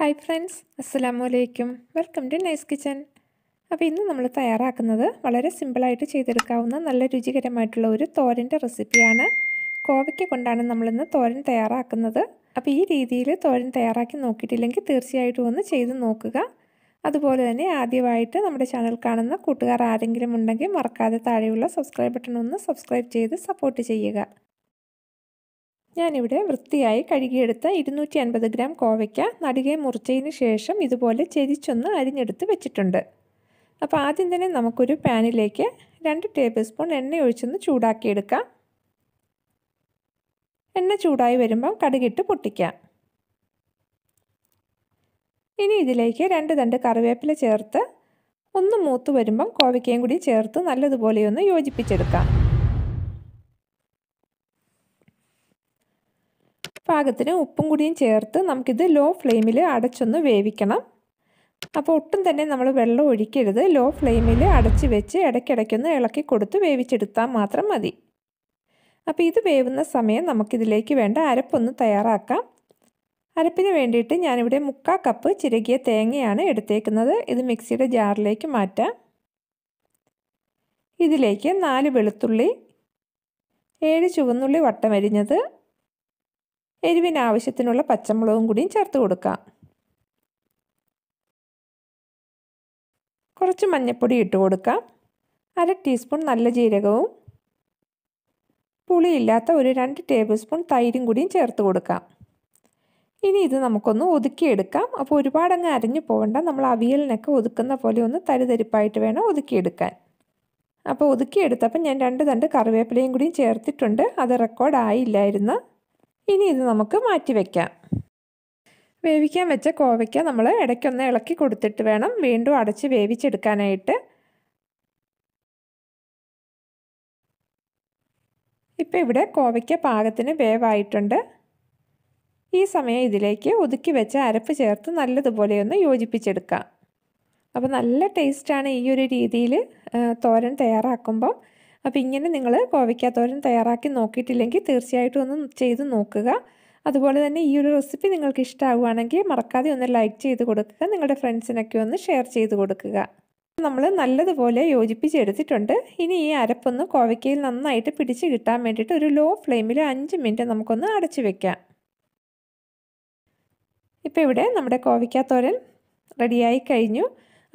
hi friends അസ്സലാമു അലൈക്കും welcome to nice kitchen അപ്പോൾ ഇന്ന് നമ്മൾ തയ്യാറാക്കുന്നത് വളരെ സിമ്പിളായിട്ട് ചെയ്തെടുക്കാവുന്ന നല്ല രുചികരമായിട്ടുള്ള ഒരു തോരൻ്റെ റെസിപ്പിയാണ് കോവയ്ക്ക കൊണ്ടാണ് നമ്മളിന്ന് തോരൻ തയ്യാറാക്കുന്നത് അപ്പോൾ ഈ രീതിയിൽ തോരൻ തയ്യാറാക്കി നോക്കിയിട്ടില്ലെങ്കിൽ തീർച്ചയായിട്ടും ഒന്ന് ചെയ്ത് നോക്കുക അതുപോലെ തന്നെ ആദ്യമായിട്ട് നമ്മുടെ ചാനൽ കാണുന്ന കൂട്ടുകാർ ആരെങ്കിലും ഉണ്ടെങ്കിൽ മറക്കാതെ താഴെയുള്ള സബ്സ്ക്രൈബ് ബട്ടൺ ഒന്ന് സബ്സ്ക്രൈബ് ചെയ്ത് സപ്പോർട്ട് ചെയ്യുക ഞാനിവിടെ വൃത്തിയായി കഴുകിയെടുത്ത ഇരുന്നൂറ്റി അൻപത് ഗ്രാം കോവയ്ക്ക നടുകെ മുറിച്ചതിന് ശേഷം ഇതുപോലെ ചെരിച്ചൊന്ന് അരിഞ്ഞെടുത്ത് വെച്ചിട്ടുണ്ട് അപ്പോൾ ആദ്യം തന്നെ നമുക്കൊരു പാനിലേക്ക് രണ്ട് ടേബിൾ സ്പൂൺ എണ്ണ ഒഴിച്ചൊന്ന് ചൂടാക്കിയെടുക്കാം എണ്ണ ചൂടായി വരുമ്പം കടുകിട്ട് പൊട്ടിക്കാം ഇനി ഇതിലേക്ക് രണ്ട് തണ്ട് കറിവേപ്പില ചേർത്ത് ഒന്ന് മൂത്ത് വരുമ്പം കോവയ്ക്കയും കൂടി ചേർത്ത് നല്ലതുപോലെ ഒന്ന് യോജിപ്പിച്ചെടുക്കാം പാകത്തിന് ഉപ്പും കൂടിയും ചേർത്ത് നമുക്കിത് ലോ ഫ്ലെയിമിൽ അടച്ചൊന്ന് വേവിക്കണം അപ്പോൾ ഒട്ടും തന്നെ നമ്മൾ വെള്ളം ഒഴിക്കരുത് ലോ ഫ്ലെയിമിൽ അടച്ച് വെച്ച് ഇടയ്ക്കിടയ്ക്കൊന്ന് ഇളക്കി കൊടുത്ത് വേവിച്ചെടുത്താൽ മാത്രം മതി അപ്പോൾ ഇത് വേവുന്ന സമയം നമുക്കിതിലേക്ക് വേണ്ട അരപ്പൊന്ന് തയ്യാറാക്കാം അരപ്പിന് വേണ്ടിയിട്ട് ഞാനിവിടെ മുക്കാ കപ്പ് ചിരകിയ തേങ്ങയാണ് എടുത്തേക്കുന്നത് ഇത് മിക്സിയുടെ ജാറിലേക്ക് മാറ്റാം ഇതിലേക്ക് നാല് വെളുത്തുള്ളി ഏഴ് ചുവന്നുള്ളി വട്ടമരിഞ്ഞത് എരിവിന് ആവശ്യത്തിനുള്ള പച്ചമുളകും കൂടിയും ചേർത്ത് കൊടുക്കാം കുറച്ച് മഞ്ഞൾപ്പൊടി ഇട്ട് കൊടുക്കാം അര ടീസ്പൂൺ നല്ല ജീരകവും പുളിയില്ലാത്ത ഒരു രണ്ട് ടേബിൾ സ്പൂൺ തൈരും കൂടിയും ചേർത്ത് കൊടുക്കാം ഇനി ഇത് നമുക്കൊന്ന് ഒതുക്കിയെടുക്കാം അപ്പോൾ ഒരുപാടങ്ങ് അരഞ്ഞു പോകണ്ട നമ്മൾ അവിയലിനൊക്കെ ഒതുക്കുന്ന പോലെ ഒന്ന് തരിതരിപ്പായിട്ട് വേണം ഒതുക്കിയെടുക്കാൻ അപ്പോൾ ഒതുക്കിയെടുത്തപ്പോൾ ഞാൻ രണ്ട് തണ്ട് കറിവേപ്പിലയും കൂടിയും ചേർത്തിട്ടുണ്ട് അത് റെക്കോർഡ് ആയില്ലായിരുന്നു ഇനി ഇത് നമുക്ക് മാറ്റി വയ്ക്കാം വേവിക്കാൻ വെച്ച കോവയ്ക്ക നമ്മൾ ഇടയ്ക്കൊന്ന് ഇളക്കി കൊടുത്തിട്ട് വേണം വീണ്ടും അടച്ച് വേവിച്ചെടുക്കാനായിട്ട് ഇപ്പം ഇവിടെ കോവയ്ക്ക പാകത്തിന് വേവായിട്ടുണ്ട് ഈ സമയം ഇതിലേക്ക് ഒതുക്കി വെച്ച അരപ്പ് ചേർത്ത് നല്ലതുപോലെ ഒന്ന് യോജിപ്പിച്ചെടുക്കാം അപ്പോൾ നല്ല ടേസ്റ്റാണ് ഈ ഒരു രീതിയിൽ തോരൻ തയ്യാറാക്കുമ്പം അപ്പോൾ ഇങ്ങനെ നിങ്ങൾ കോവയ്ക്കാത്തോരൻ തയ്യാറാക്കി നോക്കിയിട്ടില്ലെങ്കിൽ തീർച്ചയായിട്ടും ഒന്ന് ചെയ്ത് നോക്കുക അതുപോലെ തന്നെ ഈ ഒരു റെസിപ്പി നിങ്ങൾക്ക് ഇഷ്ടമാവുകയാണെങ്കിൽ മറക്കാതെ ഒന്ന് ലൈക്ക് ചെയ്ത് കൊടുക്കുക നിങ്ങളുടെ ഫ്രണ്ട്സിനൊക്കെ ഒന്ന് ഷെയർ ചെയ്ത് കൊടുക്കുക നമ്മൾ നല്ലതുപോലെ യോജിപ്പിച്ചെടുത്തിട്ടുണ്ട് ഇനി ഈ അരപ്പൊന്ന് കോവയ്ക്കയിൽ നന്നായിട്ട് പിടിച്ച് കിട്ടാൻ വേണ്ടിയിട്ട് ഒരു ലോ ഫ്ലെയിമിൽ അഞ്ച് മിനിറ്റ് നമുക്കൊന്ന് അടച്ചു വെക്കാം ഇപ്പോൾ ഇവിടെ നമ്മുടെ കോവയ്ക്കാത്തോരൻ റെഡിയായി കഴിഞ്ഞു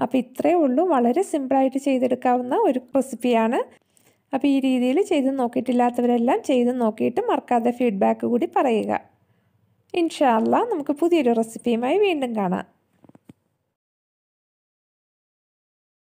അപ്പോൾ ഇത്രയേ ഉള്ളൂ വളരെ സിമ്പിളായിട്ട് ചെയ്തെടുക്കാവുന്ന ഒരു റെസിപ്പിയാണ് അപ്പോൾ ഈ രീതിയിൽ ചെയ്ത് നോക്കിയിട്ടില്ലാത്തവരെല്ലാം ചെയ്ത് നോക്കിയിട്ട് മറക്കാതെ ഫീഡ്ബാക്ക് കൂടി പറയുക ഇൻഷാല്ല നമുക്ക് പുതിയൊരു റെസിപ്പിയുമായി വീണ്ടും കാണാം